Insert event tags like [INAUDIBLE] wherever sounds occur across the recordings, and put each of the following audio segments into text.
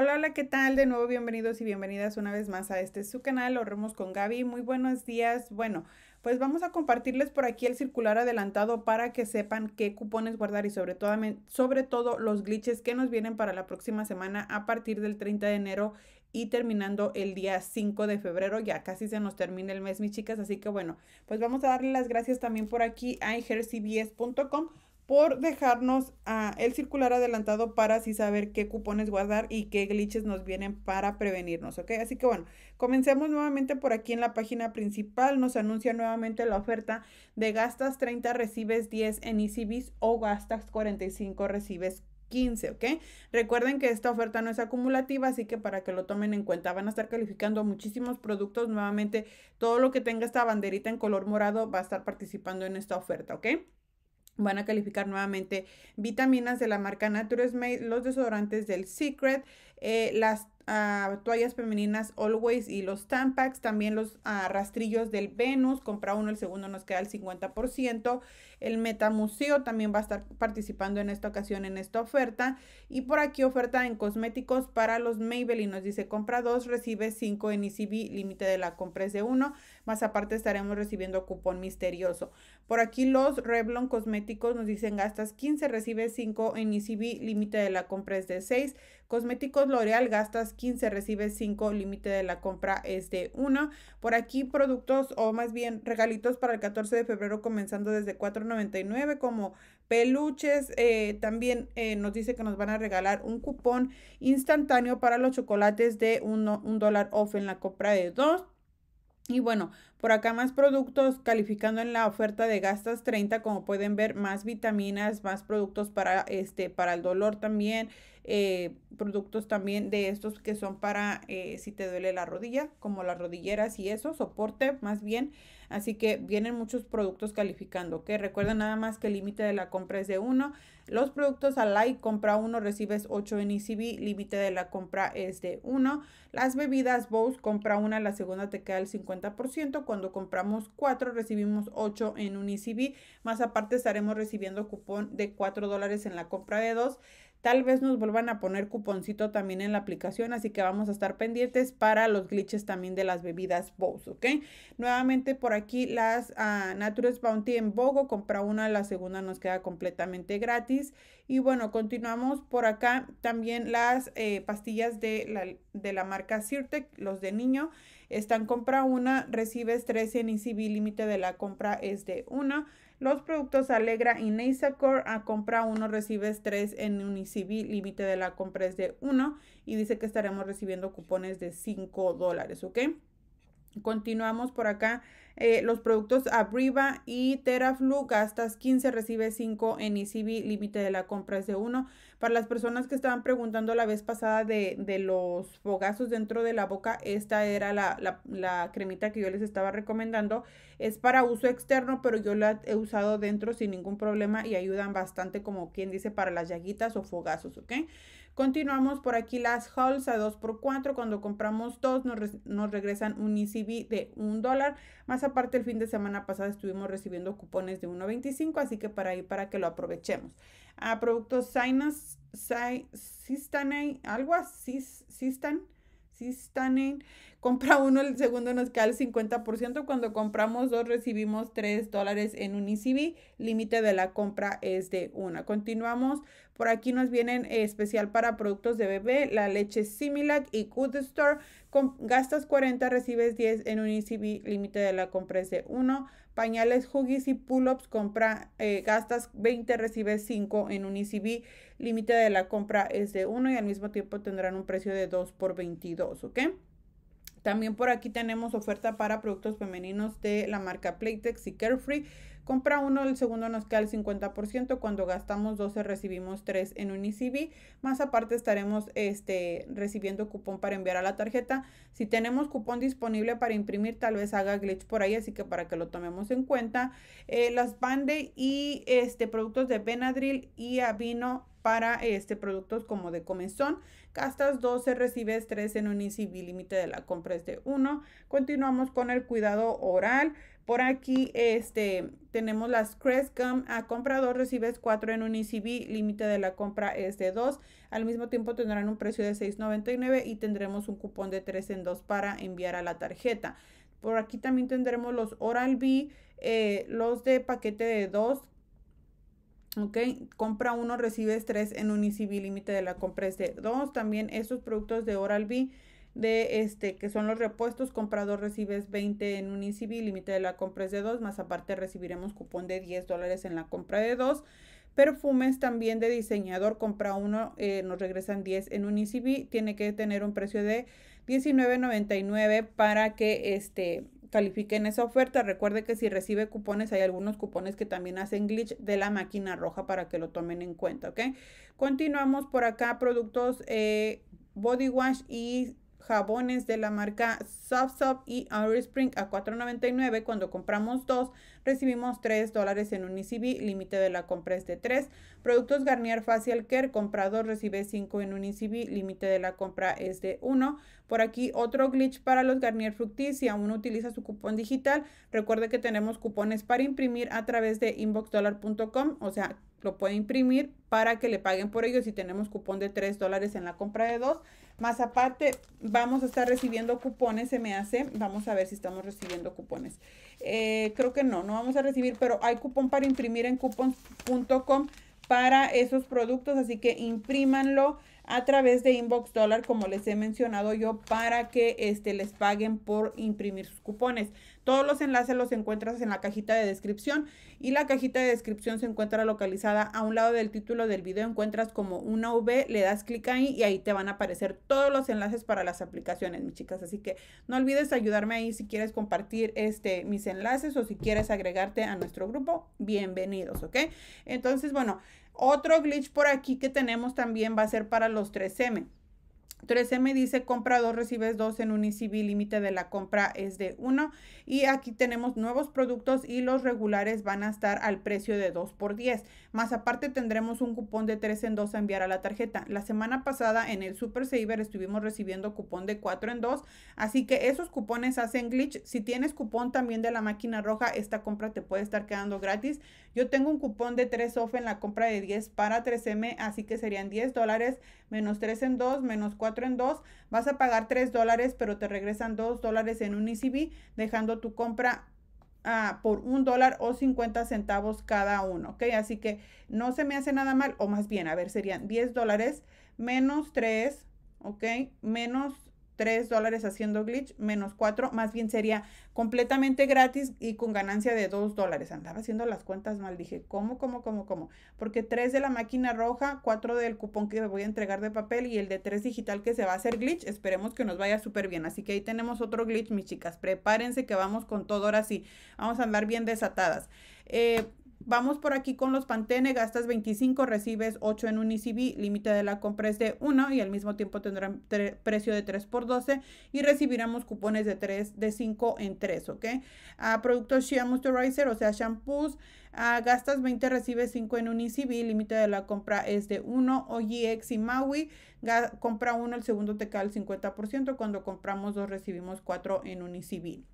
Hola, hola, ¿qué tal? De nuevo, bienvenidos y bienvenidas una vez más a este su canal, ahorremos con Gaby. Muy buenos días. Bueno, pues vamos a compartirles por aquí el circular adelantado para que sepan qué cupones guardar y sobre todo, sobre todo los glitches que nos vienen para la próxima semana a partir del 30 de enero y terminando el día 5 de febrero. Ya casi se nos termina el mes, mis chicas. Así que bueno, pues vamos a darle las gracias también por aquí a ejercbs.com por dejarnos ah, el circular adelantado para así saber qué cupones guardar y qué glitches nos vienen para prevenirnos, ¿ok? Así que bueno, comencemos nuevamente por aquí en la página principal. Nos anuncia nuevamente la oferta de gastas 30, recibes 10 en EasyBiz o gastas 45, recibes 15, ¿ok? Recuerden que esta oferta no es acumulativa, así que para que lo tomen en cuenta, van a estar calificando muchísimos productos. Nuevamente, todo lo que tenga esta banderita en color morado va a estar participando en esta oferta, ¿ok? van a calificar nuevamente vitaminas de la marca Nature's Made, los desodorantes del Secret, eh, las Ah, toallas femeninas Always y los Tampax, también los ah, rastrillos del Venus, compra uno, el segundo nos queda el 50%, el Metamuseo también va a estar participando en esta ocasión en esta oferta y por aquí oferta en cosméticos para los Maybelline, nos dice compra dos, recibe cinco en ICB, límite de la compra es de uno, más aparte estaremos recibiendo cupón misterioso. Por aquí los Revlon cosméticos nos dicen gastas 15, recibe 5 en ICB, límite de la compra es de 6. Cosméticos L'Oreal gastas 15, recibes 5, límite de la compra es de 1. Por aquí productos o más bien regalitos para el 14 de febrero comenzando desde 4.99 como peluches. Eh, también eh, nos dice que nos van a regalar un cupón instantáneo para los chocolates de 1 dólar off en la compra de 2. Y bueno, por acá más productos calificando en la oferta de gastas 30, como pueden ver, más vitaminas, más productos para este para el dolor también, eh, productos también de estos que son para eh, si te duele la rodilla, como las rodilleras y eso, soporte más bien. Así que vienen muchos productos calificando, que recuerda nada más que el límite de la compra es de 1. Los productos a compra 1, recibes 8 en ECB, límite de la compra es de 1. Las bebidas Bose, compra una, la segunda te queda el 50%. Cuando compramos 4, recibimos 8 en un ECB. Más aparte estaremos recibiendo cupón de 4 dólares en la compra de 2 Tal vez nos vuelvan a poner cuponcito también en la aplicación, así que vamos a estar pendientes para los glitches también de las bebidas Bose, ¿ok? Nuevamente por aquí las ah, Natural Bounty en Bogo, compra una, la segunda nos queda completamente gratis. Y bueno, continuamos por acá también las eh, pastillas de la, de la marca Sirtec, los de niño, están compra una, recibes tres en ECB, límite de la compra es de una. Los productos Alegra y Core a ah, compra uno recibes tres en Unicivil, límite de la compra es de 1 y dice que estaremos recibiendo cupones de cinco dólares, ¿ok? Continuamos por acá. Eh, los productos Abriva y Teraflu gastas 15, recibe 5 en ECB, límite de la compra es de 1. Para las personas que estaban preguntando la vez pasada de, los fogazos dentro de la boca, esta era la, cremita que yo les estaba recomendando. Es para uso externo, pero yo la he usado dentro sin ningún problema y ayudan bastante, como quien dice, para las llaguitas o fogazos, ¿ok? Continuamos por aquí las hauls a 2x4. Cuando compramos dos, nos, regresan un ECB de 1 dólar. Más aparte, el fin de semana pasado estuvimos recibiendo cupones de 1.25, así que para ahí, para que lo aprovechemos. A ah, productos Sinus, Sistane, algo así, Sistan. Si están en, [LAUGHS] compra uno, el segundo nos queda el 50%, cuando compramos dos recibimos 3 dólares en ECB. límite de la compra es de una. Continuamos, por aquí nos vienen eh, especial para productos de bebé, la leche Similac y Good Store, gastas 40, recibes 10 en un ECB. límite de la compra es de 1 pañales, huggies y pull-ups, compra, eh, gastas 20, recibes 5 en un ECB. Límite de la compra es de 1 y al mismo tiempo tendrán un precio de 2 por 22, ¿ok? También por aquí tenemos oferta para productos femeninos de la marca Playtex y Carefree Compra uno, el segundo nos queda el 50%, cuando gastamos 12 recibimos 3 en un más aparte estaremos este, recibiendo cupón para enviar a la tarjeta. Si tenemos cupón disponible para imprimir, tal vez haga glitch por ahí, así que para que lo tomemos en cuenta. Eh, las Bande y este, productos de Benadryl y Avino para este productos como de comezón. Gastas 12, recibes 3 en un límite de la compra es de 1. Continuamos con el cuidado oral. Por aquí este, tenemos las Crest Gum. A 2 recibes 4 en un ICB, e límite de la compra es de 2. Al mismo tiempo tendrán un precio de $6.99 y tendremos un cupón de 3 en 2 para enviar a la tarjeta. Por aquí también tendremos los Oral B, eh, los de paquete de 2. compra 1 recibes 3 en un ECB, límite de la compra es de 2. También estos productos de Oral B de este que son los repuestos, comprador recibes 20 en un ICB, límite de la compra es de 2, más aparte recibiremos cupón de 10 dólares en la compra de 2. Perfumes también de diseñador, compra uno, eh, nos regresan 10 en un ICB tiene que tener un precio de 19.99 para que este califiquen esa oferta. Recuerde que si recibe cupones, hay algunos cupones que también hacen glitch de la máquina roja para que lo tomen en cuenta, ¿ok? Continuamos por acá, productos eh, body wash y jabones de la marca Soft Soft y spring a $4.99. Cuando compramos dos, recibimos $3 dólares en Unicibi. Límite de la compra es de 3. Productos Garnier Facial Care, comprador recibe 5 en ICB Límite de la compra es de 1. Por aquí otro glitch para los Garnier Fructis. Si aún utiliza su cupón digital, recuerde que tenemos cupones para imprimir a través de inboxdollar.com, o sea, lo puede imprimir para que le paguen por ello si tenemos cupón de 3 dólares en la compra de 2. Más aparte, vamos a estar recibiendo cupones, se me hace. Vamos a ver si estamos recibiendo cupones. Eh, creo que no, no vamos a recibir, pero hay cupón para imprimir en cupons.com para esos productos, así que imprímanlo a través de Inbox dólar como les he mencionado yo, para que este, les paguen por imprimir sus cupones. Todos los enlaces los encuentras en la cajita de descripción y la cajita de descripción se encuentra localizada a un lado del título del video. Encuentras como una V, le das clic ahí y ahí te van a aparecer todos los enlaces para las aplicaciones, mis chicas. Así que no olvides ayudarme ahí si quieres compartir este, mis enlaces o si quieres agregarte a nuestro grupo. Bienvenidos, ¿ok? Entonces, bueno, otro glitch por aquí que tenemos también va a ser para los 3M. 13M dice compra dos, recibes dos en un ICB, límite de la compra es de uno. Y aquí tenemos nuevos productos y los regulares van a estar al precio de 2 por 10. Más aparte tendremos un cupón de 3 en 2 a enviar a la tarjeta. La semana pasada en el Super Saver estuvimos recibiendo cupón de 4 en 2, así que esos cupones hacen glitch. Si tienes cupón también de la máquina roja, esta compra te puede estar quedando gratis. Yo tengo un cupón de 3 off en la compra de 10 para 3M, así que serían 10 dólares menos 3 en 2, menos 4 en 2. Vas a pagar 3 dólares, pero te regresan 2 dólares en un ECB, dejando tu compra Ah, por un dólar o 50 centavos cada uno, ¿ok? Así que no se me hace nada mal, o más bien, a ver, serían 10 dólares menos 3, ¿ok? Menos 3 dólares haciendo glitch, menos 4, más bien sería completamente gratis y con ganancia de 2 dólares. Andaba haciendo las cuentas mal, dije, ¿cómo, cómo, cómo, cómo? Porque 3 de la máquina roja, 4 del cupón que voy a entregar de papel y el de 3 digital que se va a hacer glitch, esperemos que nos vaya súper bien. Así que ahí tenemos otro glitch, mis chicas, prepárense que vamos con todo ahora sí, vamos a andar bien desatadas. Eh, Vamos por aquí con los Pantene, gastas 25, recibes 8 en un ECB, límite de la compra es de 1 y al mismo tiempo tendrán precio de 3 por 12 y recibiremos cupones de 3, de 5 en 3, ¿ok? productos Shea Moisturizer, o sea, shampoos, gastas 20, recibes 5 en un ECB, límite de la compra es de 1, OGX y Maui, compra 1, el segundo te cae el 50%, cuando compramos 2 recibimos 4 en un ICB. E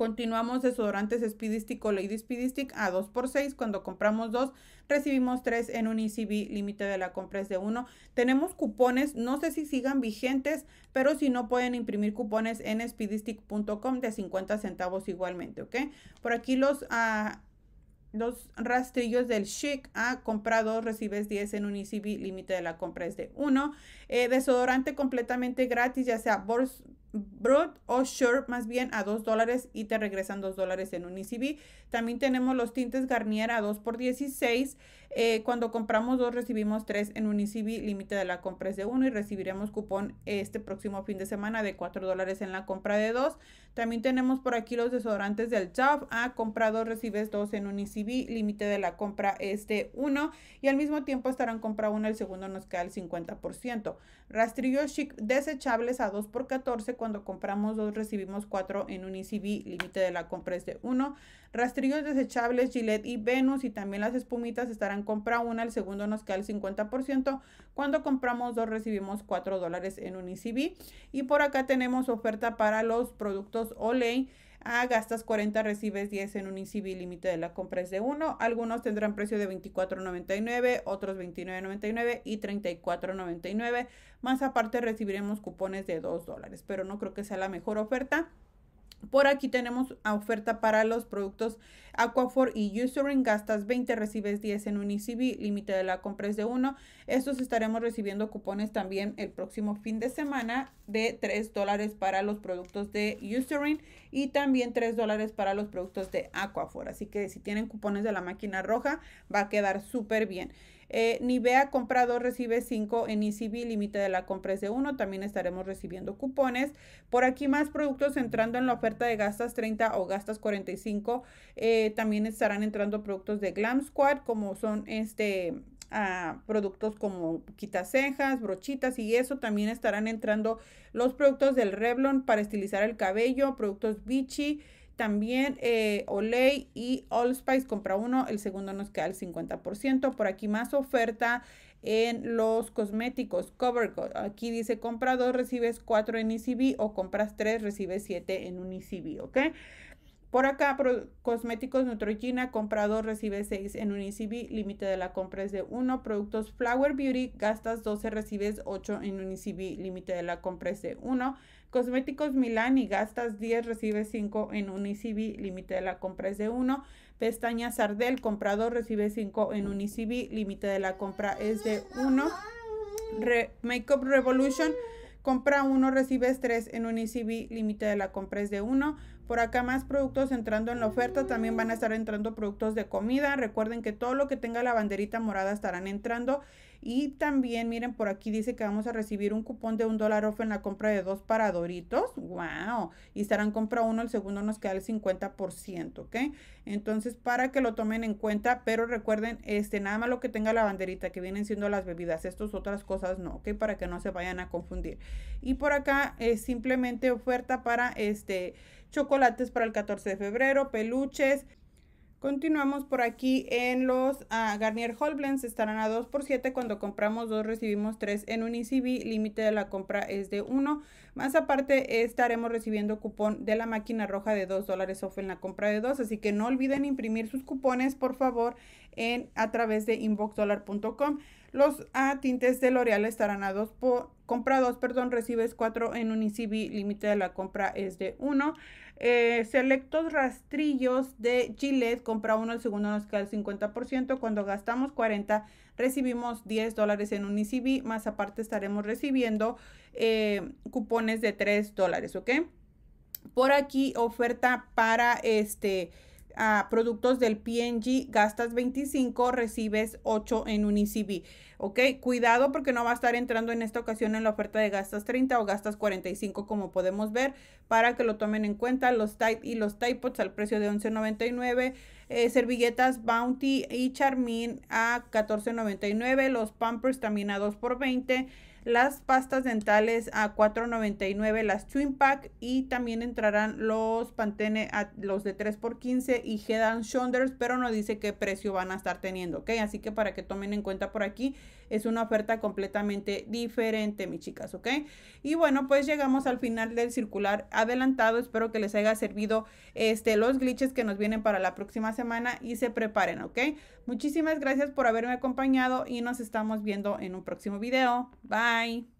Continuamos desodorantes Speedistic o Lady Speedistic a 2x6. Cuando compramos 2, recibimos 3 en un ECB. Límite de la compra es de 1. Tenemos cupones. No sé si sigan vigentes, pero si no pueden imprimir cupones en speedistic.com de 50 centavos igualmente, ¿ok? Por aquí los... Ah, los rastrillos del Chic a ah, compra dos, recibes 10 en un ECB, límite de la compra es de uno. Eh, desodorante completamente gratis, ya sea bors. Broad o shirt más bien a 2 dólares y te regresan 2 dólares en un ECB. También tenemos los tintes Garnier a 2 por 16. Eh, cuando compramos 2 recibimos 3 en un ECB. Límite de la compra es de 1 y recibiremos cupón este próximo fin de semana de 4 dólares en la compra de 2. También tenemos por aquí los desodorantes del a Ah, comprado recibes dos en un Límite de la compra es de uno. Y al mismo tiempo estarán compra uno. El segundo nos queda el 50%. Rastrillos chic desechables a 2 por 14. Cuando compramos dos recibimos cuatro en un Límite de la compra es de uno. Rastrillos desechables Gillette y Venus. Y también las espumitas estarán compra una. El segundo nos queda el 50%. Cuando compramos dos recibimos cuatro dólares en un Y por acá tenemos oferta para los productos o ley. a ah, gastas 40, recibes 10 en un incivil límite de la compra es de 1. Algunos tendrán precio de 24.99, otros 29.99 y 34.99. Más aparte recibiremos cupones de 2 dólares, pero no creo que sea la mejor oferta. Por aquí tenemos oferta para los productos Aquafor y Userin. Gastas 20, recibes 10 en Unicivi. Límite de la compra es de 1. Estos estaremos recibiendo cupones también el próximo fin de semana de 3 dólares para los productos de Userin y también 3 dólares para los productos de Aquafor. Así que si tienen cupones de la máquina roja, va a quedar súper bien. Eh, Nivea compra recibe 5 en ICB. E límite de la compra es de 1. También estaremos recibiendo cupones. Por aquí más productos entrando en la oferta de gastas 30 o gastas 45. Eh, también estarán entrando productos de Glam Squad como son este a productos como cejas, brochitas y eso. También estarán entrando los productos del Revlon para estilizar el cabello, productos Vichy, también eh, Olay y Allspice. Compra uno, el segundo nos queda el 50%. Por aquí más oferta en los cosméticos Cover Aquí dice compra dos, recibes cuatro en ICB e o compras tres, recibes siete en un ICB, e ¿ok? Por acá, Cosméticos Neutrogena, comprador recibe 6 en ICB, límite de la compra es de 1. Productos Flower Beauty, gastas 12, recibes 8 en ICB, límite de la compra es de 1. Cosméticos Milani, gastas 10, recibes 5 en ICB, límite de la compra es de 1. Pestañas Sardel, comprador recibe 5 en ICB, límite de la compra es de 1. Makeup Revolution, compra 1, recibes 3 en ICB, límite de la compra es de 1. Por acá más productos entrando en la oferta. También van a estar entrando productos de comida. Recuerden que todo lo que tenga la banderita morada estarán entrando. Y también, miren, por aquí dice que vamos a recibir un cupón de un dólar off en la compra de dos paradoritos. Doritos. ¡Wow! Y estarán compra uno, el segundo nos queda el 50%, ¿ok? Entonces, para que lo tomen en cuenta, pero recuerden, este, nada más lo que tenga la banderita, que vienen siendo las bebidas, Estos, otras cosas no, ¿ok? Para que no se vayan a confundir. Y por acá es simplemente oferta para, este, chocolates para el 14 de febrero, peluches, Continuamos por aquí en los ah, Garnier Holblends estarán a 2 por 7 cuando compramos 2 recibimos 3 en ECB, límite de la compra es de 1, más aparte estaremos recibiendo cupón de la máquina roja de 2 dólares off en la compra de 2, así que no olviden imprimir sus cupones por favor en, a través de inboxdollar.com. Los a, ah, tintes de L'Oreal estarán a dos por compra dos, perdón, recibes cuatro en ICB, límite de la compra es de 1. Eh, selectos rastrillos de Gillette, compra uno, el segundo nos queda el 50%. Cuando gastamos 40, recibimos 10 dólares en ICB, más aparte estaremos recibiendo eh, cupones de 3 dólares, ¿ok? Por aquí, oferta para este productos del PNG gastas 25, recibes 8 en un ECB. Ok, cuidado porque no va a estar entrando en esta ocasión en la oferta de gastas 30 o gastas 45 como podemos ver para que lo tomen en cuenta los Tide y los Tide al precio de 11.99. Eh, servilletas Bounty y Charmin a 14.99, los Pampers también a 2 por 20 las pastas dentales a $4.99, las Twin Pack y también entrarán los Pantene, a los de 3x15 y Head and pero no dice qué precio van a estar teniendo, ¿ok? Así que para que tomen en cuenta por aquí, es una oferta completamente diferente, mis chicas, ¿ok? Y bueno, pues llegamos al final del circular adelantado, espero que les haya servido este, los glitches que nos vienen para la próxima semana y se preparen, ¿ok? Muchísimas gracias por haberme acompañado y nos estamos viendo en un próximo video. Bye. าย